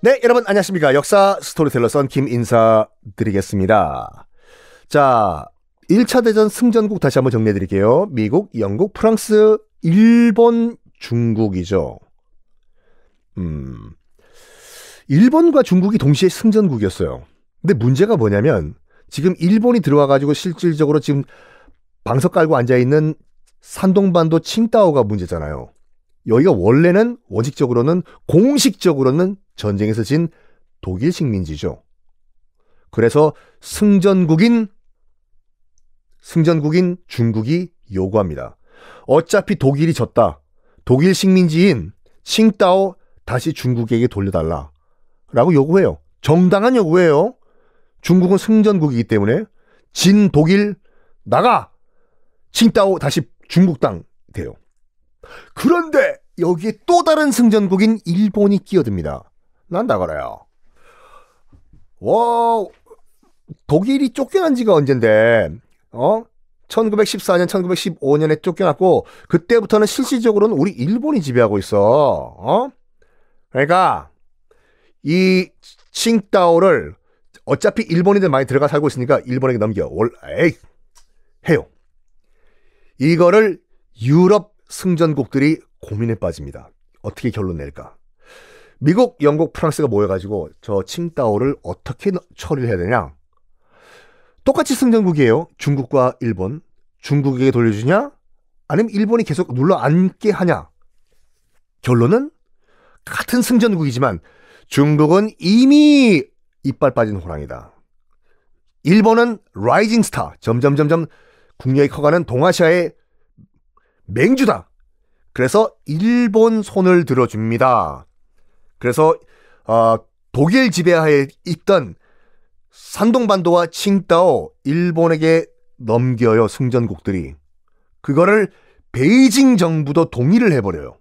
네, 여러분 안녕하십니까. 역사 스토리텔러 선 김인사 드리겠습니다. 자, 1차 대전 승전국 다시 한번 정리해 드릴게요. 미국, 영국, 프랑스, 일본, 중국이죠. 음. 일본과 중국이 동시에 승전국이었어요. 근데 문제가 뭐냐면 지금 일본이 들어와 가지고 실질적으로 지금 방석 깔고 앉아 있는 산동반도 칭따오가 문제잖아요. 여기가 원래는 원칙적으로는 공식적으로는 전쟁에서 진 독일 식민지죠. 그래서 승전국인 승전국인 중국이 요구합니다. 어차피 독일이 졌다. 독일 식민지인 칭따오 다시 중국에게 돌려달라. 라고 요구해요. 정당한 요구예요. 중국은 승전국이기 때문에 진 독일 나가 칭따오 다시 중국 당 돼요. 그런데 여기에 또 다른 승전국인 일본이 끼어듭니다. 난 나가라요. 와, 독일이 쫓겨난 지가 언젠데, 어? 1914년, 1915년에 쫓겨났고, 그때부터는 실질적으로는 우리 일본이 지배하고 있어. 어? 그러니까, 이 칭따오를 어차피 일본인들 많이 들어가 살고 있으니까 일본에게 넘겨. 올, 에이! 해요. 이거를 유럽 승전국들이 고민에 빠집니다. 어떻게 결론 낼까? 미국, 영국, 프랑스가 모여가지고 저 칭따오를 어떻게 처리 해야 되냐? 똑같이 승전국이에요. 중국과 일본. 중국에게 돌려주냐? 아니면 일본이 계속 눌러 앉게 하냐? 결론은 같은 승전국이지만 중국은 이미 이빨 빠진 호랑이다. 일본은 라이징 스타, 점점점점 국력이 커가는 동아시아의 맹주다. 그래서 일본 손을 들어줍니다. 그래서 어, 독일 지배하에 있던 산동반도와 칭따오 일본에게 넘겨요 승전국들이 그거를 베이징 정부도 동의를 해버려요.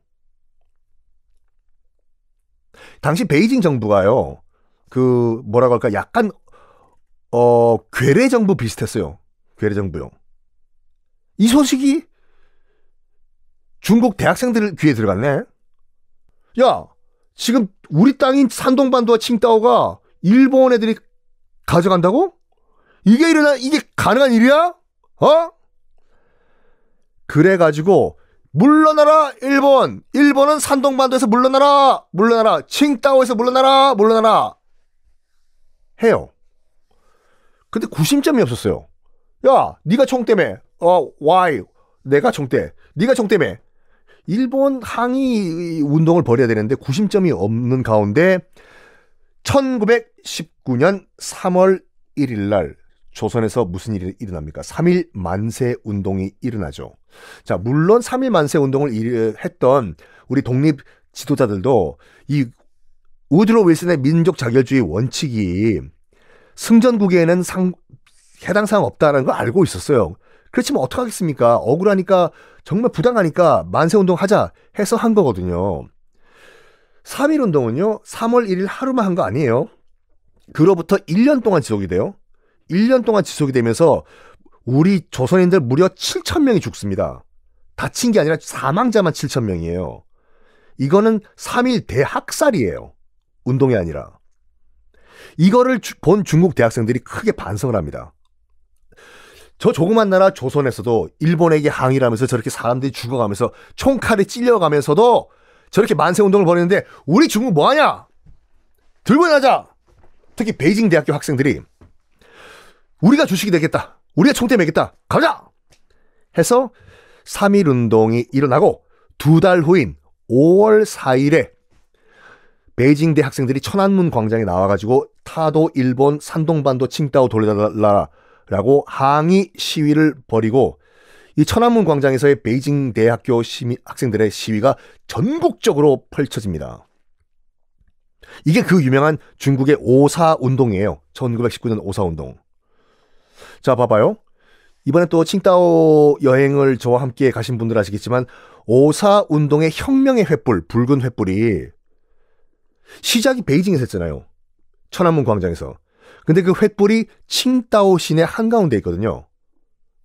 당시 베이징 정부가요 그 뭐라고 할까 약간 어 괴뢰 정부 비슷했어요 괴뢰 정부요. 이 소식이 중국 대학생들 귀에 들어갔네. 야, 지금 우리 땅인 산동반도와 칭따오가 일본 애들이 가져간다고? 이게 일어나 이게 가능한 일이야? 어? 그래 가지고 물러나라 일본. 일본은 산동반도에서 물러나라. 물러나라. 칭따오에서 물러나라. 물러나라. 해요. 근데 구심점이 없었어요. 야, 네가 총때에 어, why? 내가 총대. 네가 총때에 일본 항의 운동을 벌여야 되는데 구심점이 없는 가운데 1919년 3월 1일 날 조선에서 무슨 일이 일어납니까? 3일 만세 운동이 일어나죠. 자, 물론 3일 만세 운동을 했던 우리 독립 지도자들도 이 우드로 윌슨의 민족 자결주의 원칙이 승전국에는 상, 해당 사항 없다라는 걸 알고 있었어요. 그렇지만 어떡하겠습니까? 억울하니까 정말 부당하니까 만세 운동 하자 해서 한 거거든요. 3일 운동은요. 3월 1일 하루만 한 거 아니에요. 그로부터 1년 동안 지속이 돼요. 1년 동안 지속이 되면서 우리 조선인들 무려 7천 명이 죽습니다. 다친 게 아니라 사망자만 7천 명이에요. 이거는 3일 대학살이에요. 운동이 아니라. 이거를 본 중국 대학생들이 크게 반성을 합니다. 저 조그만 나라 조선에서도 일본에게 항의를 하면서 저렇게 사람들이 죽어가면서 총칼에 찔려가면서도 저렇게 만세운동을 벌이는데 우리 중국 뭐하냐? 들고 나자! 특히 베이징 대학교 학생들이 우리가 주식이 되겠다. 우리가 총대 매겠다. 가자! 해서 3.1 운동이 일어나고 두 달 후인 5월 4일에 베이징 대 학생들이 천안문 광장에 나와가지고 타도 일본 산동반도 칭따오 돌려달라 라고 항의 시위를 벌이고 이 천안문 광장에서의 베이징 대학교 시민, 학생들의 시위가 전국적으로 펼쳐집니다. 이게 그 유명한 중국의 오사 운동이에요. 1919년 오사 운동. 자, 봐봐요. 이번에 또 칭따오 여행을 저와 함께 가신 분들 아시겠지만 오사 운동의 혁명의 횃불, 붉은 횃불이 시작이 베이징에서 했잖아요. 천안문 광장에서. 근데 그 횃불이 칭따오 시내 한가운데 있거든요.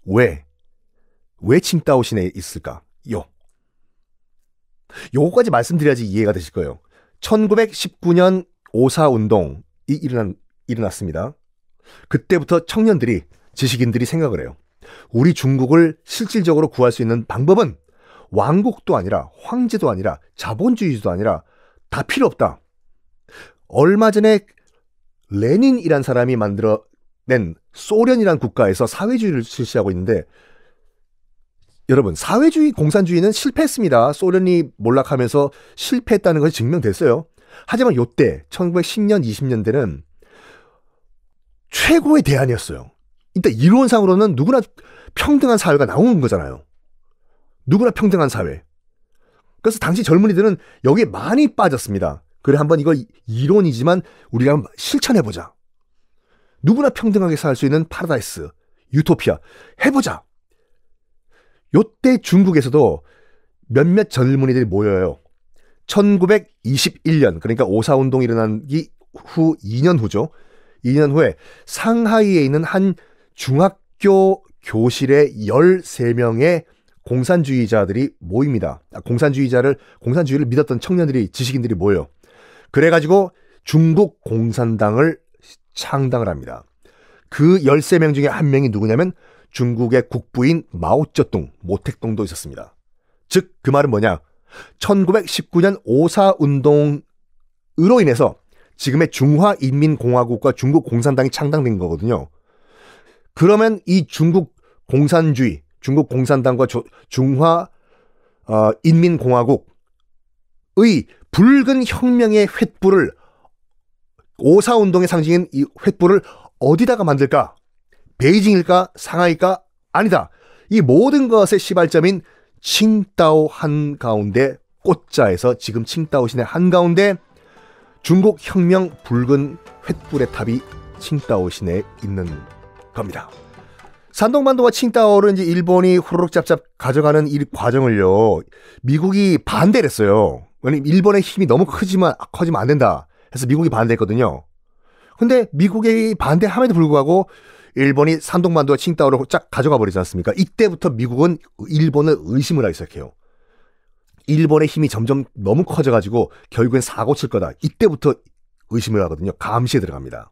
왜? 왜 칭따오 시내에 있을까? 요. 요거까지 말씀드려야지 이해가 되실 거예요. 1919년 오사 운동이 일어난, 일어났습니다. 그때부터 청년들이, 지식인들이 생각을 해요. 우리 중국을 실질적으로 구할 수 있는 방법은 왕국도 아니라 황제도 아니라 자본주의도 아니라 다 필요 없다. 얼마 전에 레닌이란 사람이 만들어낸 소련이란 국가에서 사회주의를 실시하고 있는데 여러분 사회주의 공산주의는 실패했습니다. 소련이 몰락하면서 실패했다는 것이 증명됐어요. 하지만 요때 1910년 20년대는 최고의 대안이었어요. 일단 이론상으로는 누구나 평등한 사회가 나오는 거잖아요. 누구나 평등한 사회. 그래서 당시 젊은이들은 여기에 많이 빠졌습니다. 그래 한번 이거 이론이지만 우리가 한번 실천해 보자. 누구나 평등하게 살 수 있는 파라다이스, 유토피아 해보자. 요때 중국에서도 몇몇 젊은이들이 모여요. 1921년 그러니까 오사운동이 일어난기 후 2년 후죠. 2년 후에 상하이에 있는 한 중학교 교실에 13명의 공산주의자들이 모입니다. 아, 공산주의자를 공산주의를 믿었던 청년들이 지식인들이 모여. 그래가지고 중국 공산당을 창당을 합니다. 그 13명 중에 한 명이 누구냐면 중국의 국부인 마오쩌둥, 모택동도 있었습니다. 즉, 그 말은 뭐냐? 1919년 5 4운동으로 인해서 지금의 중화인민공화국과 중국 공산당이 창당된 거거든요. 그러면 이 중국 공산주의, 중국 공산당과 중화 어, 인민공화국 의 붉은 혁명의 횃불을 오사 운동의 상징인 이 횃불을 어디다가 만들까? 베이징일까? 상하이일까? 아니다. 이 모든 것의 시발점인 칭따오 한가운데 꽃자에서 지금 칭따오 시내 한가운데 중국 혁명 붉은 횃불의 탑이 칭따오 시내에 있는 겁니다. 산동반도와 칭따오를 이제 일본이 후루룩 잡잡 가져가는 이 과정을요, 미국이 반대를 했어요. 왜냐면 일본의 힘이 너무 크지만 커지면 안 된다. 해서 미국이 반대했거든요. 근데 미국이 반대함에도 불구하고 일본이 산동반도와 칭따오를 쫙 가져가 버리지 않습니까? 이때부터 미국은 일본을 의심을 하기 시작해요. 일본의 힘이 점점 너무 커져가지고 결국엔 사고 칠 거다. 이때부터 의심을 하거든요. 감시에 들어갑니다.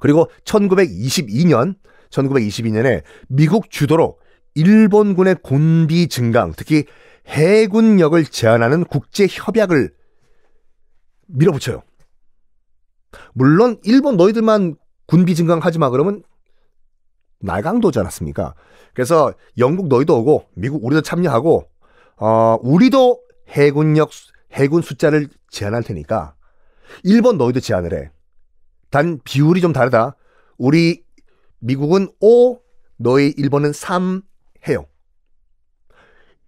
그리고 1922년, 1922년에 미국 주도로 일본군의 군비 증강, 특히 해군력을 제한하는 국제 협약을 밀어붙여요. 물론 일본 너희들만 군비 증강하지 마 그러면 날강도지 않았습니까? 그래서 영국 너희도 오고 미국 우리도 참여하고 어 우리도 해군력 해군 숫자를 제한할 테니까 일본 너희도 제한을 해. 단 비율이 좀 다르다. 우리 미국은 5, 너희 일본은 3 해요.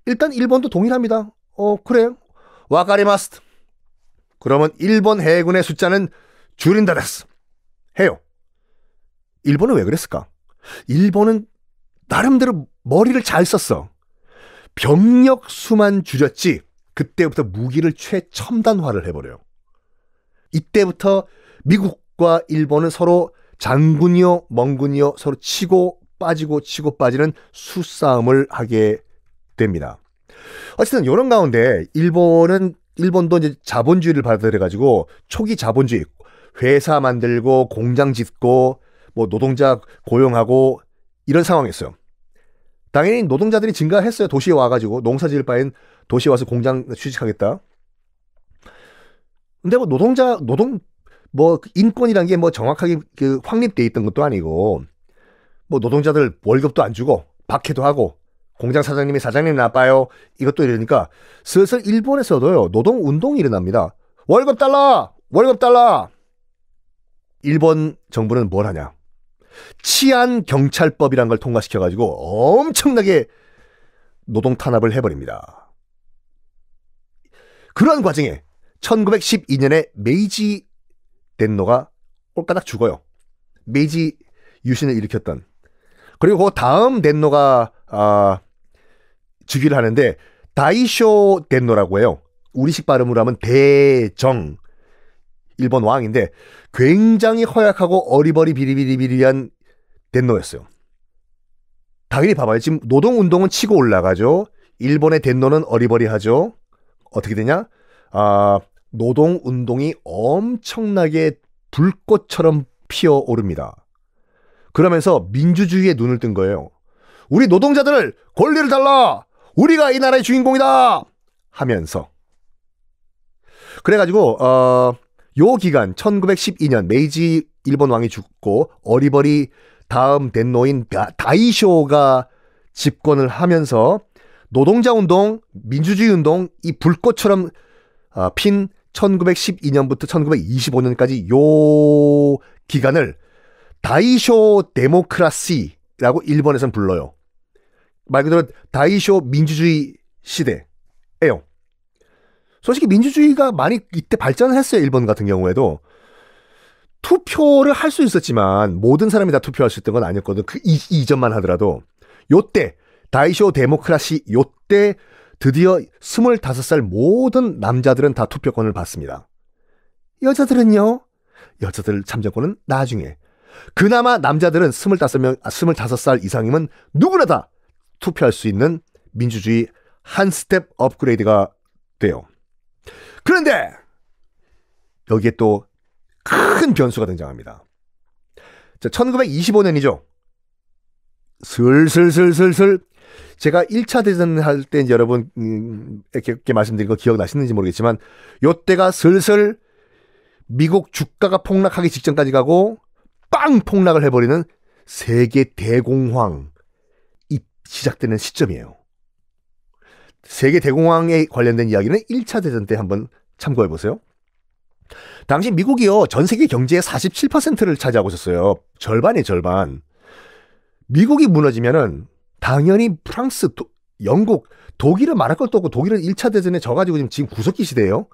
일단 일본도 동일합니다. 어, 그래요. 와카리마스트. 그러면 일본 해군의 숫자는 줄인다 됐어. 해요. 일본은 왜 그랬을까? 일본은 나름대로 머리를 잘 썼어. 병력 수만 줄였지. 그때부터 무기를 최첨단화를 해버려요. 이때부터 미국과 일본은 서로 장군이요, 멍군이요, 서로 치고 빠지고 치고 빠지는 수싸움을 하게 됩니다. 어쨌든 이런 가운데 일본은 일본도 이제 자본주의를 받아들여 가지고 초기 자본주의 회사 만들고 공장 짓고 뭐 노동자 고용하고 이런 상황이었어요. 당연히 노동자들이 증가했어요. 도시에 와가지고 농사 지을 바엔 도시에 와서 공장 취직하겠다. 근데 뭐 노동자 노동 뭐 인권이란 게 뭐 정확하게 그 확립돼 있던 것도 아니고 뭐 노동자들 월급도 안 주고 박해도 하고 공장 사장님이 사장님 나빠요. 이것도 이러니까 슬슬 일본에서도요 노동 운동이 일어납니다. 월급 달라, 월급 달라. 일본 정부는 뭘 하냐? 치안 경찰법이란 걸 통과시켜 가지고 엄청나게 노동 탄압을 해버립니다. 그러한 과정에 1912년에 메이지 덴노가 꼴까닥 죽어요. 메이지 유신을 일으켰던 그리고 그 다음 덴노가 아, 즉위를 하는데 다이쇼 덴노라고 해요. 우리식 발음으로 하면 대정 일본 왕인데 굉장히 허약하고 어리버리 비리비리비리한 덴노였어요. 당연히 봐봐요. 지금 노동운동은 치고 올라가죠. 일본의 덴노는 어리버리하죠. 어떻게 되냐? 아, 노동운동이 엄청나게 불꽃처럼 피어오릅니다. 그러면서 민주주의의 눈을 뜬 거예요. 우리 노동자들을 권리를 달라! 우리가 이 나라의 주인공이다! 하면서. 그래가지고, 어, 요 기간, 1912년, 메이지 일본 왕이 죽고, 어리버리 다음 된노인 다이쇼가 집권을 하면서, 노동자 운동, 민주주의 운동, 이 불꽃처럼 어, 핀 1912년부터 1925년까지 요 기간을 다이쇼 데모크라시라고 일본에선 불러요. 말 그대로 다이쇼 민주주의 시대예요. 솔직히 민주주의가 많이 이때 발전을 했어요. 일본 같은 경우에도. 투표를 할 수 있었지만 모든 사람이 다 투표할 수 있던 건 아니었거든. 그 이, 이전만 하더라도 요때 다이쇼 데모크라시 요때 드디어 25살 모든 남자들은 다 투표권을 받습니다. 여자들은요? 여자들 참정권은 나중에. 그나마 남자들은 25명, 25살 아, 이상이면 누구나 다 투표할 수 있는 민주주의 한 스텝 업그레이드가 돼요. 그런데 여기에 또 큰 변수가 등장합니다. 자, 1925년이죠. 슬슬슬슬슬 제가 1차 대전 할때 여러분 음, 이렇게 말씀드린 거 기억나시는지 모르겠지만 요때가 슬슬 미국 주가가 폭락하기 직전까지 가고 빵 폭락을 해버리는 세계 대공황 시작되는 시점이에요. 세계 대공황에 관련된 이야기는 1차 대전 때 한번 참고해 보세요. 당시 미국이요, 전 세계 경제의 47%를 차지하고 있었어요. 절반의 절반. 미국이 무너지면은 당연히 프랑스, 도, 영국, 독일은 말할 것도 없고 독일은 1차 대전에 져가지고 지금, 지금 구석기 시대예요.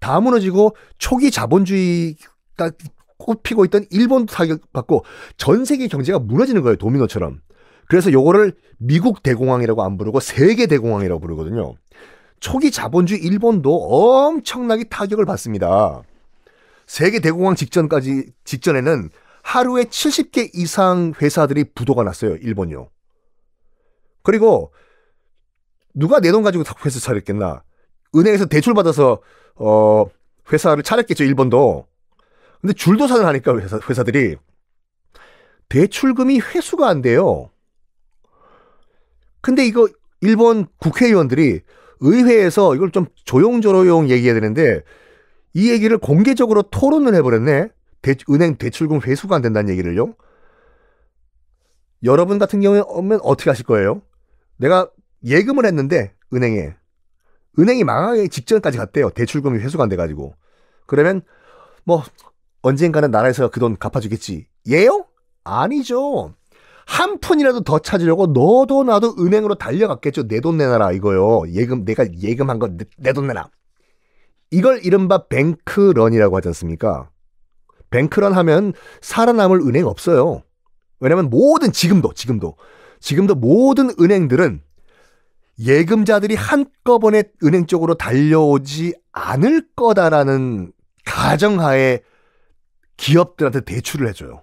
다 무너지고 초기 자본주의가 꽃피고 있던 일본도 타격받고 전 세계 경제가 무너지는 거예요. 도미노처럼. 그래서 요거를 미국 대공황이라고 안 부르고 세계 대공황이라고 부르거든요. 초기 자본주의 일본도 엄청나게 타격을 받습니다. 세계 대공황 직전까지 직전에는 하루에 70개 이상 회사들이 부도가 났어요, 일본요. 이 그리고 누가 내 돈 가지고 회사 차렸겠나? 은행에서 대출 받아서 어 회사를 차렸겠죠, 일본도. 근데 줄도산을 하니까 회사, 회사들이 대출금이 회수가 안 돼요. 근데 이거 일본 국회의원들이 의회에서 이걸 좀 조용조용 얘기해야 되는데 이 얘기를 공개적으로 토론을 해버렸네. 대, 은행 대출금 회수가 안 된다는 얘기를요. 여러분 같은 경우에 는 어떻게 하실 거예요? 내가 예금을 했는데 은행에 은행이 망하기 직전까지 갔대요. 대출금이 회수가 안 돼가지고 그러면 뭐 언젠가는 나라에서 그 돈 갚아주겠지. 예요? 아니죠. 한 푼이라도 더 찾으려고 너도 나도 은행으로 달려갔겠죠. 내 돈 내놔라 이거요. 예금 내가 예금한 거 내 돈 내놔. 이걸 이른바 뱅크런이라고 하지 않습니까? 뱅크런 하면 살아남을 은행 없어요. 왜냐면 모든 지금도 지금도 지금도 모든 은행들은 예금자들이 한꺼번에 은행 쪽으로 달려오지 않을 거다라는 가정하에 기업들한테 대출을 해줘요.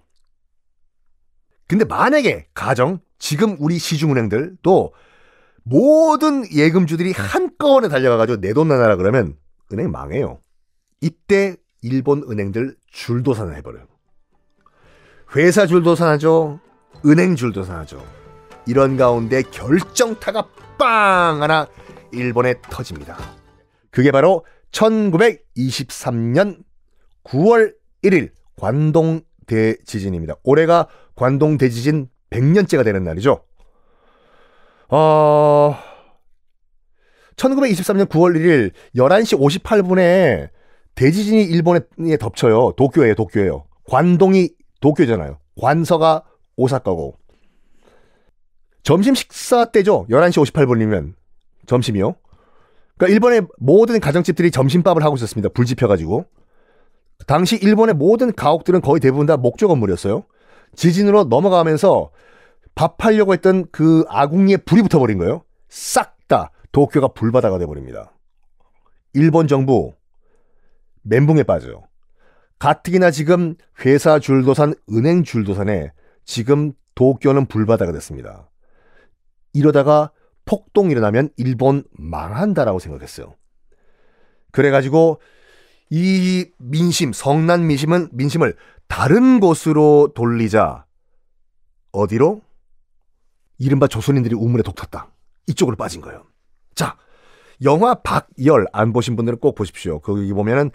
근데 만약에 가정 지금 우리 시중은행들 도 모든 예금주들이 한꺼번에 달려가가지고 내 돈나나라 그러면 은행 망해요. 이때 일본 은행들 줄도산을 해버려요. 회사 줄도산하죠. 은행 줄도산하죠. 이런 가운데 결정타가 빵 하나 일본에 터집니다. 그게 바로 1923년 9월 1일 관동 대지진입니다. 올해가 관동 대지진 100년째가 되는 날이죠. 어... 1923년 9월 1일 11시 58분에 대지진이 일본에 덮쳐요. 도쿄에요도쿄에요 관동이 도쿄잖아요. 관서가 오사카고. 점심 식사 때죠. 11시 58분이면 점심이요. 그러니까 일본의 모든 가정집들이 점심밥을 하고 있었습니다. 불 지펴가지고. 당시 일본의 모든 가옥들은 거의 대부분 다 목조 건물이었어요. 지진으로 넘어가면서 밥하려고 했던 그 아궁이에 불이 붙어버린 거예요. 싹 다 도쿄가 불바다가 돼버립니다. 일본 정부 멘붕에 빠져요. 가뜩이나 지금 회사 줄도산, 은행 줄도산에 지금 도쿄는 불바다가 됐습니다. 이러다가 폭동 일어나면 일본 망한다라고 생각했어요. 그래가지고 이 민심, 성난 민심은 민심을 다른 곳으로 돌리자. 어디로? 이른바 조선인들이 우물에 독탔다. 이쪽으로 빠진 거예요. 자, 영화 박열 안 보신 분들은 꼭 보십시오. 거기 보면은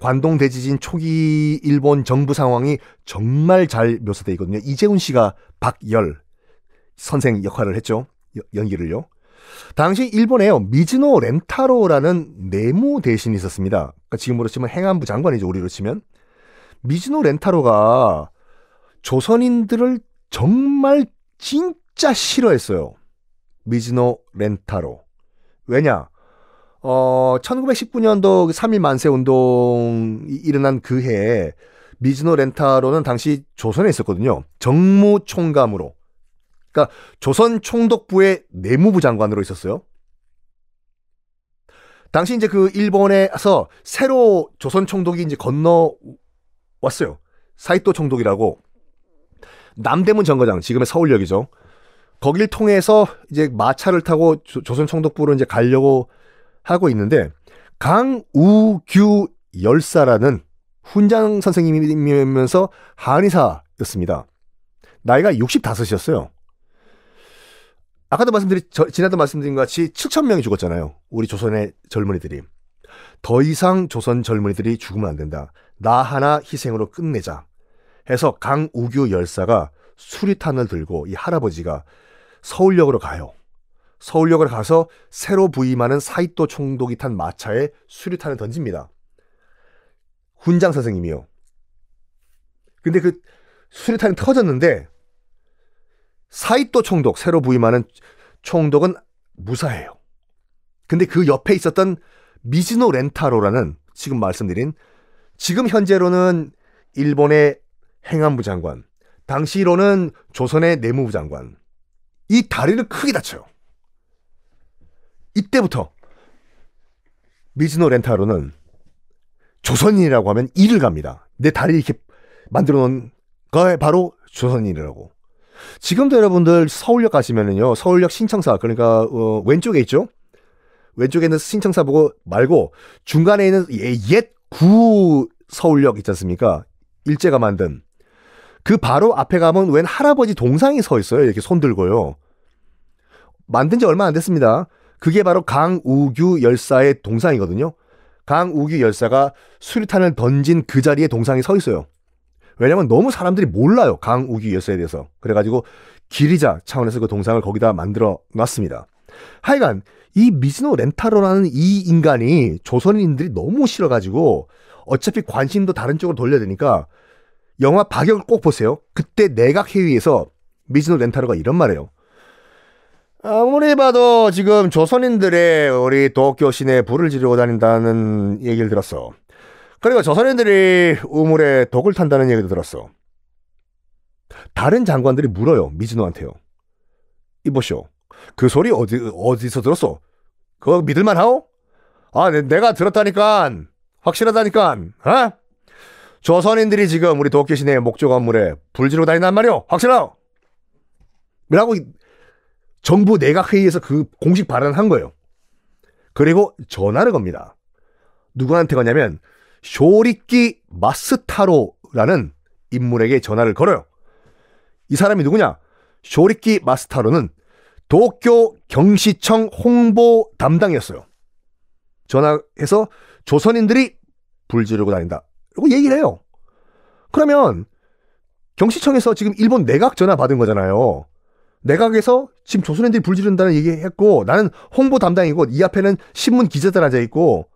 관동 대지진 초기 일본 정부 상황이 정말 잘 묘사돼 있거든요. 이재훈 씨가 박열 선생 역할을 했죠. 연기를요. 당시 일본에요. 미즈노 렌타로라는 내무 대신이 있었습니다. 그러니까 지금으로 치면 행안부 장관이죠. 우리로 치면. 미즈노 렌타로가 조선인들을 정말 진짜 싫어했어요. 미즈노 렌타로. 왜냐? 어, 1919년도 3일 그 만세 운동이 일어난 그 해에 미즈노 렌타로는 당시 조선에 있었거든요. 정무 총감으로. 그러니까 조선 총독부의 내무부 장관으로 있었어요. 당시 이제 그 일본에서 새로 조선 총독이 이제 건너 왔어요. 사이토 총독이라고 남대문 정거장 지금의 서울역이죠. 거길 통해서 이제 마차를 타고 조선 총독부로 이제 가려고 하고 있는데 강우규 열사라는 훈장 선생님이면서 한의사였습니다. 나이가 65이었어요. 아까도 말씀드린 저, 지난도 말씀드린 것 같이 7천 명이 죽었잖아요. 우리 조선의 젊은이들이. 더 이상 조선 젊은이들이 죽으면 안 된다. 나 하나 희생으로 끝내자. 해서 강우규 열사가 수리탄을 들고 이 할아버지가 서울역으로 가요. 서울역으로 가서 새로 부임하는 사이토 총독이 탄 마차에 수류탄을 던집니다. 훈장 선생님이요. 근데 그수류탄이 터졌는데 사이토 총독 새로 부임하는 총독은 무사해요. 근데 그 옆에 있었던 미즈노 렌타로라는 지금 말씀드린 지금 현재로는 일본의 행안부 장관, 당시로는 조선의 내무부 장관. 이 다리를 크게 다쳐요. 이때부터 미즈노 렌타로는 조선인이라고 하면 이를 갑니다. 내 다리 이렇게 만들어 놓은 거에 바로 조선인이라고. 지금도 여러분들 서울역 가시면은요, 서울역 신청사 그러니까, 어, 왼쪽에 있죠? 왼쪽에 있는 신청사 보고 말고 중간에 있는 예, 옛구 서울역 있지 않습니까? 일제가 만든 그 바로 앞에 가면 웬 할아버지 동상이 서 있어요. 이렇게 손 들고요. 만든 지 얼마 안 됐습니다. 그게 바로 강우규 열사의 동상이거든요. 강우규 열사가 수류탄을 던진 그 자리에 동상이 서 있어요. 왜냐면 너무 사람들이 몰라요. 강우규 열사에 대해서. 그래가지고 기리자 차원에서 그 동상을 거기다 만들어 놨습니다. 하여간 이 미즈노 렌타로라는 이 인간이 조선인들이 너무 싫어가지고 어차피 관심도 다른 쪽으로 돌려야 되니까 영화 박역을 꼭 보세요. 그때 내각회의에서 미즈노 렌타로가 이런 말해요. 아무리 봐도 지금 조선인들의 우리 도쿄 시내 불을 지르고 다닌다는 얘기를 들었어. 그리고 조선인들이 우물에 독을 탄다는 얘기도 들었어. 다른 장관들이 물어요. 미즈노한테요. 이보쇼. 그 소리 어디 어디서 들었어? 그거 믿을만 하오? 아, 내, 가 들었다니까. 확실하다니까. 어? 조선인들이 지금 우리 도쿄 시내의 목조 건물에 불 지르고 다닌단 말이오. 확실하오. 라고 정부 내각회의에서 그 공식 발언한 을 거예요. 그리고 전화를 겁니다. 누구한테 거냐면 쇼리키 마스타로라는 인물에게 전화를 걸어요. 이 사람이 누구냐? 쇼리키 마스타로는 도쿄 경시청 홍보 담당이었어요. 전화해서 조선인들이 불지르고 다닌다. 라고 얘기를 해요. 그러면 경시청에서 지금 일본 내각 전화 받은 거잖아요. 내각에서 지금 조선인들이 불지른다는 얘기 했고 나는 홍보 담당이고 이 앞에는 신문 기자들 앉아 있고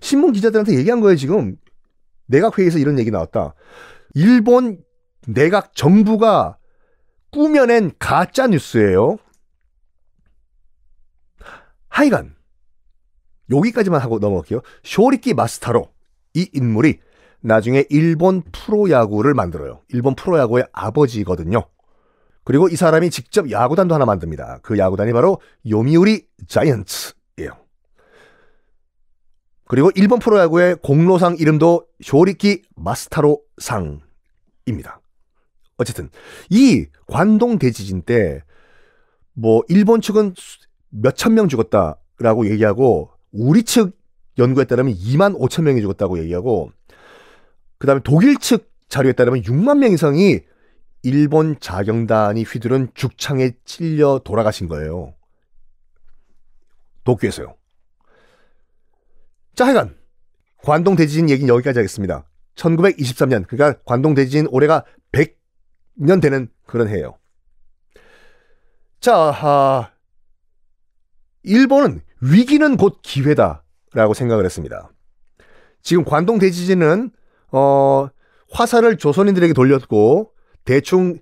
신문 기자들한테 얘기한 거예요 지금 내각 회의에서 이런 얘기 나왔다. 일본 내각 정부가 꾸며낸 가짜 뉴스예요. 하여간 여기까지만 하고 넘어갈게요. 쇼리키 마스타로 이 인물이 나중에 일본 프로야구를 만들어요. 일본 프로야구의 아버지거든요. 그리고 이 사람이 직접 야구단도 하나 만듭니다. 그 야구단이 바로 요미우리 자이언츠예요. 그리고 일본 프로야구의 공로상 이름도 쇼리키 마스타로 상입니다. 어쨌든 이 관동 대지진 때 뭐 일본 측은 몇천 명 죽었다라고 얘기하고 우리 측 연구에 따르면 2만 5천 명이 죽었다고 얘기하고 그다음에 독일 측 자료에 따르면 6만 명 이상이 일본 자경단이 휘두른 죽창에 찔려 돌아가신 거예요. 도쿄에서요. 자, 하여간 관동 대지진 얘기는 여기까지 하겠습니다. 1923년, 그러니까 관동 대지진 올해가 100년 되는 그런 해예요. 자, 아, 일본은 위기는 곧 기회다라고 생각을 했습니다. 지금 관동 대지진은 어, 화살을 조선인들에게 돌렸고 대충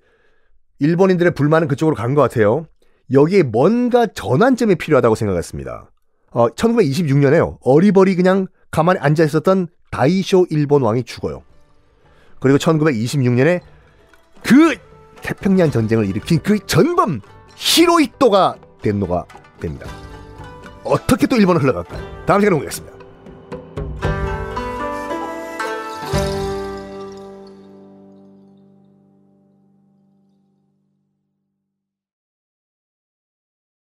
일본인들의 불만은 그쪽으로 간 것 같아요. 여기에 뭔가 전환점이 필요하다고 생각했습니다. 어, 1926년에요. 어리버리 그냥 가만히 앉아 있었던 다이쇼 일본 왕이 죽어요. 그리고 1926년에 그 태평양 전쟁을 일으킨 그 전범 히로이토가 된노가 됩니다. 어떻게 또 일본은 흘러갈까요? 다음 시간에 공개겠습니다